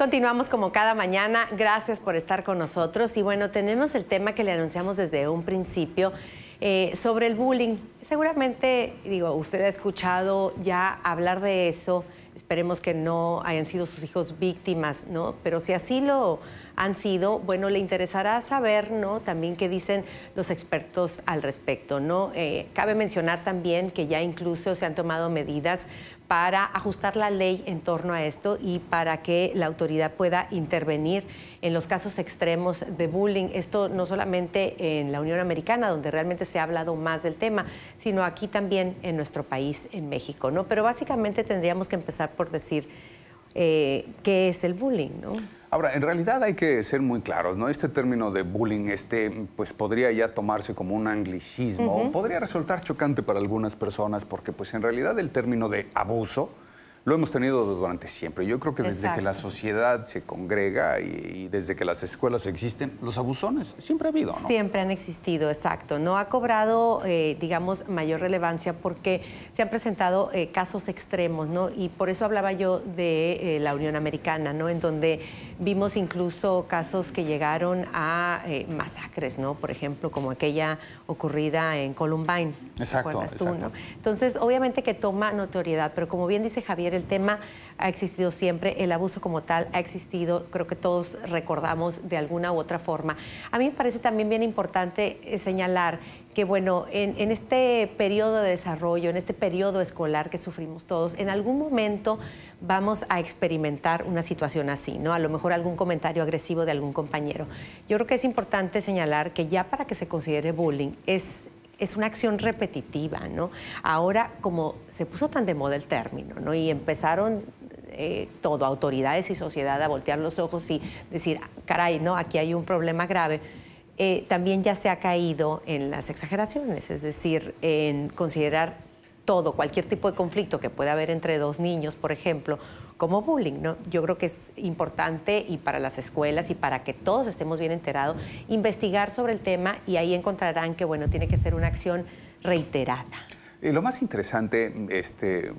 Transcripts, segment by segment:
Continuamos como cada mañana. Gracias por estar con nosotros. Y bueno, tenemos el tema que le anunciamos desde un principio eh, sobre el bullying. Seguramente, digo, usted ha escuchado ya hablar de eso. Esperemos que no hayan sido sus hijos víctimas, ¿no? Pero si así lo han sido, bueno, le interesará saber, ¿no? También qué dicen los expertos al respecto, ¿no? Eh, cabe mencionar también que ya incluso se han tomado medidas para ajustar la ley en torno a esto y para que la autoridad pueda intervenir en los casos extremos de bullying. Esto no solamente en la Unión Americana, donde realmente se ha hablado más del tema, sino aquí también en nuestro país, en México. ¿no? Pero básicamente tendríamos que empezar por decir eh, qué es el bullying. ¿no? Ahora, en realidad hay que ser muy claros, ¿no? Este término de bullying, este, pues podría ya tomarse como un anglicismo, podría resultar chocante para algunas personas, porque pues en realidad el término de abuso lo hemos tenido durante siempre. Yo creo que desde que la sociedad se congrega y, desde que las escuelas existen, los abusones siempre ha habido, Siempre han existido, exacto. No ha cobrado, eh, digamos, mayor relevancia porque se han presentado eh, casos extremos, ¿no? Y por eso hablaba yo de eh, la Unión Americana, ¿no? En donde vimos incluso casos que llegaron a masacres, ¿no? Por ejemplo, como aquella ocurrida en Columbine. Exacto. Entonces, obviamente que toma notoriedad, pero como bien dice Javier, el tema ha existido siempre, el abuso como tal ha existido, creo que todos recordamos de alguna u otra forma. A mí me parece también bien importante eh, señalar que bueno, en, en, este periodo de desarrollo, en este periodo escolar que sufrimos todos, en algún momento vamos a experimentar una situación así, ¿no? A lo mejor algún comentario agresivo de algún compañero. Yo creo que es importante señalar que ya para que se considere bullying es es una acción repetitiva, ¿no? Ahora, como se puso tan de moda el término, ¿no? Y empezaron eh, todo, autoridades y sociedad, a voltear los ojos y decir, caray, ¿no? Aquí hay un problema grave. Eh, también ya se ha caído en las exageraciones, es decir, en considerar todo, cualquier tipo de conflicto que pueda haber entre dos niños, por ejemplo, como bullying. ¿no? Yo creo que es importante y para las escuelas y para que todos estemos bien enterados, investigar sobre el tema y ahí encontrarán que bueno, tiene que ser una acción reiterada. Y lo más interesante, este,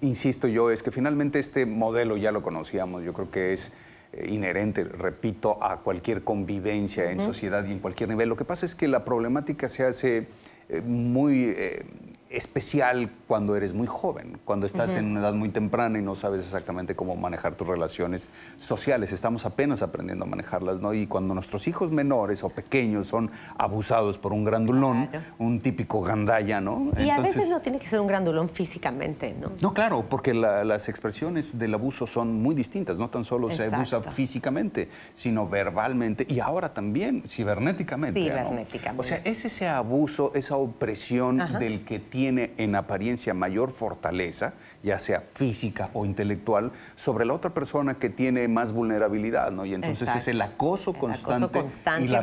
insisto yo, es que finalmente este modelo ya lo conocíamos, yo creo que es eh, inherente, repito, a cualquier convivencia en sociedad y en cualquier nivel. Lo que pasa es que la problemática se hace eh, muy eh, especial cuando eres muy joven, cuando estás en una edad muy temprana y no sabes exactamente cómo manejar tus relaciones sociales. Estamos apenas aprendiendo a manejarlas, ¿no? Y cuando nuestros hijos menores o pequeños son abusados por un grandulón, un típico gandalla, ¿no? Y a veces no tiene que ser un grandulón físicamente, ¿no? No, claro, porque las expresiones del abuso son muy distintas. No tan solo se abusa físicamente, sino verbalmente y ahora también cibernéticamente. Cibernéticamente. O sea, es ese abuso, esa opresión del que tiene tiene en apariencia mayor fortaleza, ya sea física o intelectual, sobre la otra persona que tiene más vulnerabilidad, ¿no? Y entonces es el acoso, constante, y la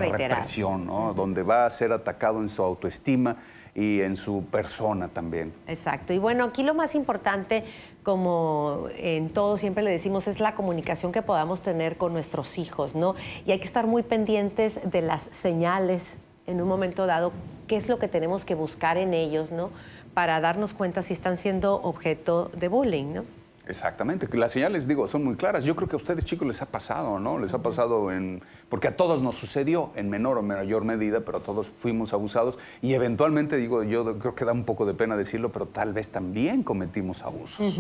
¿no? Donde va a ser atacado en su autoestima y en su persona también. Exacto. Y bueno, aquí lo más importante, como en todo siempre le decimos, es la comunicación que podamos tener con nuestros hijos, ¿no? Y hay que estar muy pendientes de las señales en un momento dado, qué es lo que tenemos que buscar en ellos, ¿no? para darnos cuenta si están siendo objeto de bullying, ¿no? Exactamente, las señales, digo, son muy claras. Yo creo que a ustedes, chicos, les ha pasado, ¿no? Les ha pasado en. Porque a todos nos sucedió en menor o mayor medida, pero todos fuimos abusados. Y eventualmente, digo, yo creo que da un poco de pena decirlo, pero tal vez también cometimos abusos.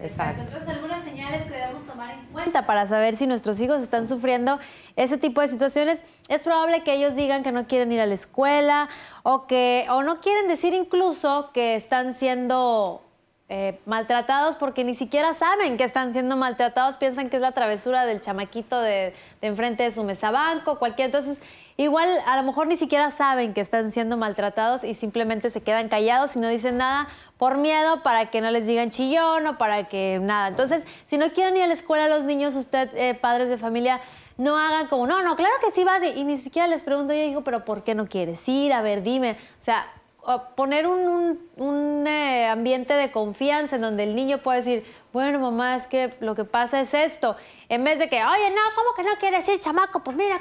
Exacto. Entonces, algunas señales que debemos tomar en cuenta para saber si nuestros hijos están sufriendo ese tipo de situaciones. Es probable que ellos digan que no quieren ir a la escuela o que. o no quieren decir incluso que están siendo eh, maltratados porque ni siquiera saben que están siendo maltratados, piensan que es la travesura del chamaquito de, enfrente de su mesabanco, cualquier. Entonces, igual a lo mejor ni siquiera saben que están siendo maltratados y simplemente se quedan callados y no dicen nada por miedo para que no les digan chillón o para que nada. Entonces, si no quieren ir a la escuela los niños, usted, eh, padres de familia, no hagan como, no, no, claro que sí vas y, y ni siquiera les pregunto yo, hijo, pero ¿por qué no quieres ir? A ver, dime. O sea, poner un, eh, ambiente de confianza en donde el niño pueda decir, bueno, mamá, es que lo que pasa es esto. En vez de que, oye, no, ¿cómo que no quiere decir chamaco? Pues mira,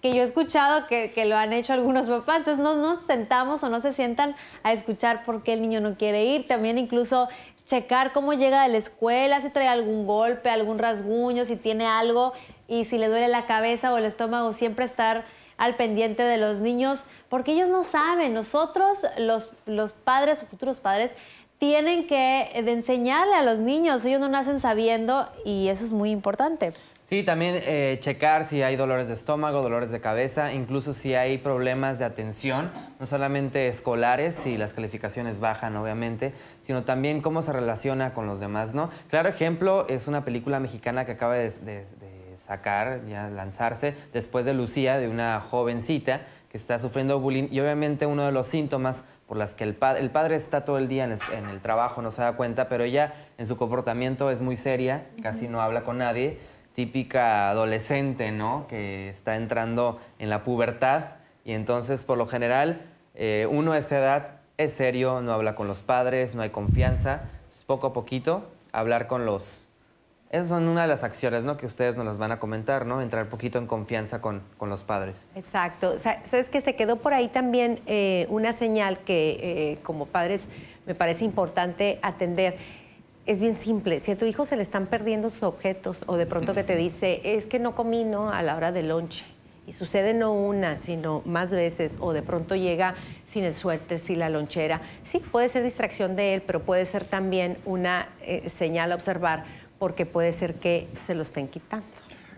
Que yo he escuchado que, que, lo han hecho algunos papás. Entonces no nos sentamos o no se sientan a escuchar por qué el niño no quiere ir. También incluso checar cómo llega de la escuela, si trae algún golpe, algún rasguño, si tiene algo y si le duele la cabeza o el estómago, siempre estar al pendiente de los niños, porque ellos no saben, nosotros, los, los padres o futuros padres, tienen que eh, enseñarle a los niños, ellos no nacen sabiendo y eso es muy importante. Sí, también eh, checar si hay dolores de estómago, dolores de cabeza, incluso si hay problemas de atención, no solamente escolares, si las calificaciones bajan, obviamente, sino también cómo se relaciona con los demás, ¿no? Claro ejemplo es una película mexicana que acaba de sacar, ya lanzarse, después de Lucía, de una jovencita que está sufriendo bullying y obviamente uno de los síntomas por las que el, el padre está todo el día en, el trabajo, no se da cuenta, pero ella en su comportamiento es muy seria, casi no habla con nadie, típica adolescente, ¿no? Que está entrando en la pubertad y entonces por lo general eh, uno a esa edad es serio, no habla con los padres, no hay confianza, poco a poquito hablar con los esas son una de las acciones ¿no? que ustedes nos las van a comentar, ¿no? entrar un poquito en confianza con, los padres. Exacto. Sabes que se quedó por ahí también eh, una señal que eh, como padres me parece importante atender. Es bien simple, si a tu hijo se le están perdiendo sus objetos o de pronto que te dice, es que no comí ¿no? a la hora del lonche, y sucede no una, sino más veces, o de pronto llega sin el suéter, sin la lonchera. Sí, puede ser distracción de él, pero puede ser también una eh, señal a observar porque puede ser que se lo estén quitando.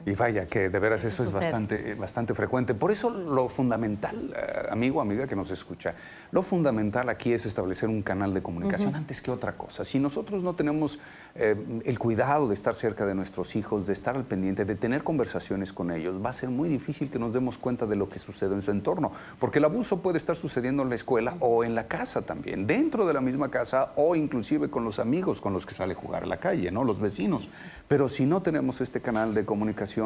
Y vaya, que de veras eso, es bastante, eh, bastante frecuente. Por eso lo fundamental, eh, amigo, amiga que nos escucha, lo fundamental aquí es establecer un canal de comunicación antes que otra cosa. Si nosotros no tenemos eh, el cuidado de estar cerca de nuestros hijos, de estar al pendiente, de tener conversaciones con ellos, va a ser muy difícil que nos demos cuenta de lo que sucede en su entorno, porque el abuso puede estar sucediendo en la escuela o en la casa también, dentro de la misma casa o inclusive con los amigos con los que sale a jugar a la calle, ¿no? Los vecinos. Pero si no tenemos este canal de comunicación,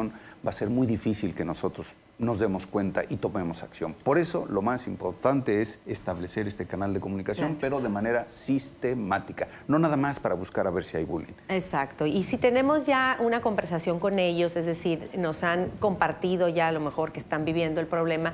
va a ser muy difícil que nosotros nos demos cuenta y tomemos acción. Por eso lo más importante es establecer este canal de comunicación, pero de manera sistemática, no nada más para buscar a ver si hay bullying. Exacto, y si tenemos ya una conversación con ellos, es decir, nos han compartido ya a lo mejor que están viviendo el problema,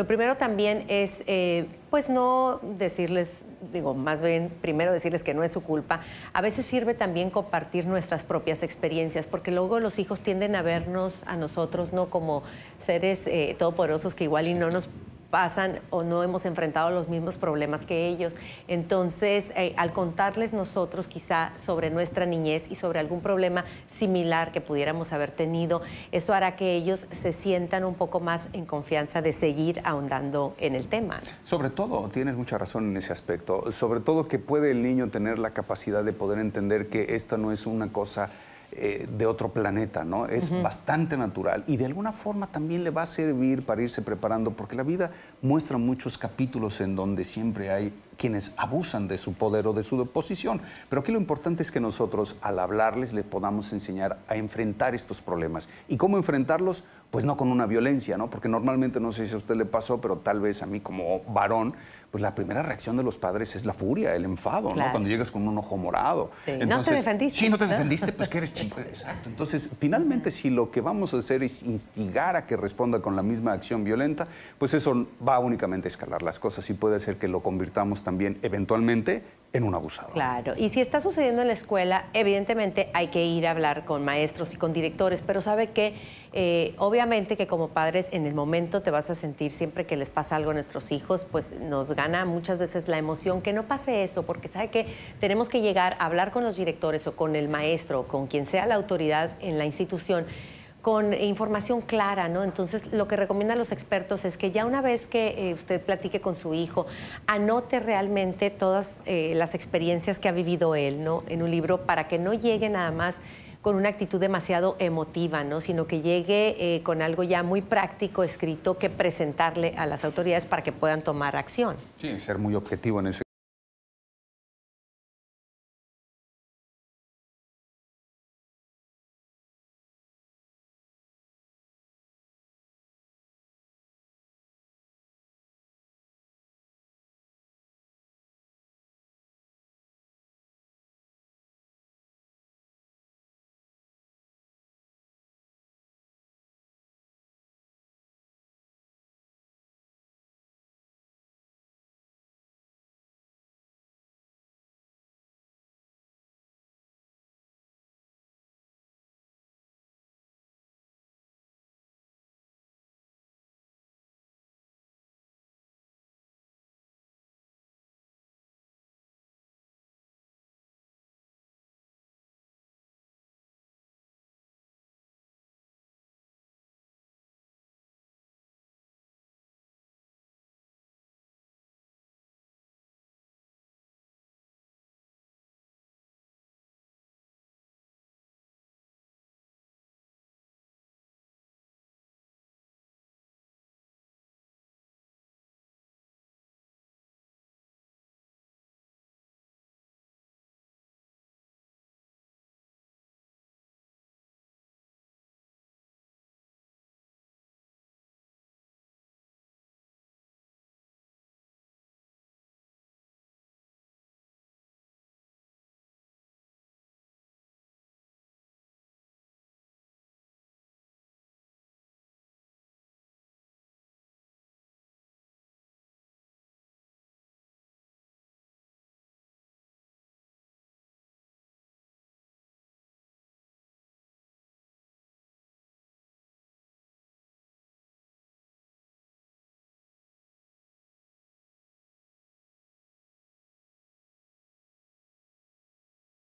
lo primero también es, eh, pues no decirles, digo, más bien primero decirles que no es su culpa. A veces sirve también compartir nuestras propias experiencias, porque luego los hijos tienden a vernos a nosotros no como seres eh, todopoderosos que igual y no nos pasan o no hemos enfrentado los mismos problemas que ellos. Entonces, eh, al contarles nosotros quizá sobre nuestra niñez y sobre algún problema similar que pudiéramos haber tenido, eso hará que ellos se sientan un poco más en confianza de seguir ahondando en el tema. Sobre todo, tienes mucha razón en ese aspecto, sobre todo que puede el niño tener la capacidad de poder entender que esta no es una cosa eh, de otro planeta, ¿no? Es bastante natural y de alguna forma también le va a servir para irse preparando, porque la vida muestra muchos capítulos en donde siempre hay quienes abusan de su poder o de su posición. Pero aquí lo importante es que nosotros, al hablarles, le podamos enseñar a enfrentar estos problemas. ¿Y cómo enfrentarlos? Pues no con una violencia, ¿no? Porque normalmente, no sé si a usted le pasó, pero tal vez a mí como varón, pues la primera reacción de los padres es la furia, el enfado, ¿no? Cuando llegas con un ojo morado. Entonces, no te defendiste. Sí, no te defendiste, pues que eres chico. Exacto. Entonces, finalmente, si lo que vamos a hacer es instigar a que responda con la misma acción violenta, pues eso va únicamente a escalar las cosas y puede ser que lo convirtamos también eventualmente en un abusador. Claro, y si está sucediendo en la escuela, evidentemente hay que ir a hablar con maestros y con directores, pero sabe que eh, obviamente que como padres en el momento te vas a sentir siempre que les pasa algo a nuestros hijos, pues nos gana muchas veces la emoción que no pase eso, porque sabe que tenemos que llegar a hablar con los directores o con el maestro o con quien sea la autoridad en la institución con información clara, ¿no? Entonces, lo que recomiendan los expertos es que ya una vez que eh, usted platique con su hijo, anote realmente todas eh, las experiencias que ha vivido él, ¿no? En un libro para que no llegue nada más con una actitud demasiado emotiva, ¿no? sino que llegue eh, con algo ya muy práctico, escrito, que presentarle a las autoridades para que puedan tomar acción. Sí, ser muy objetivo en eso.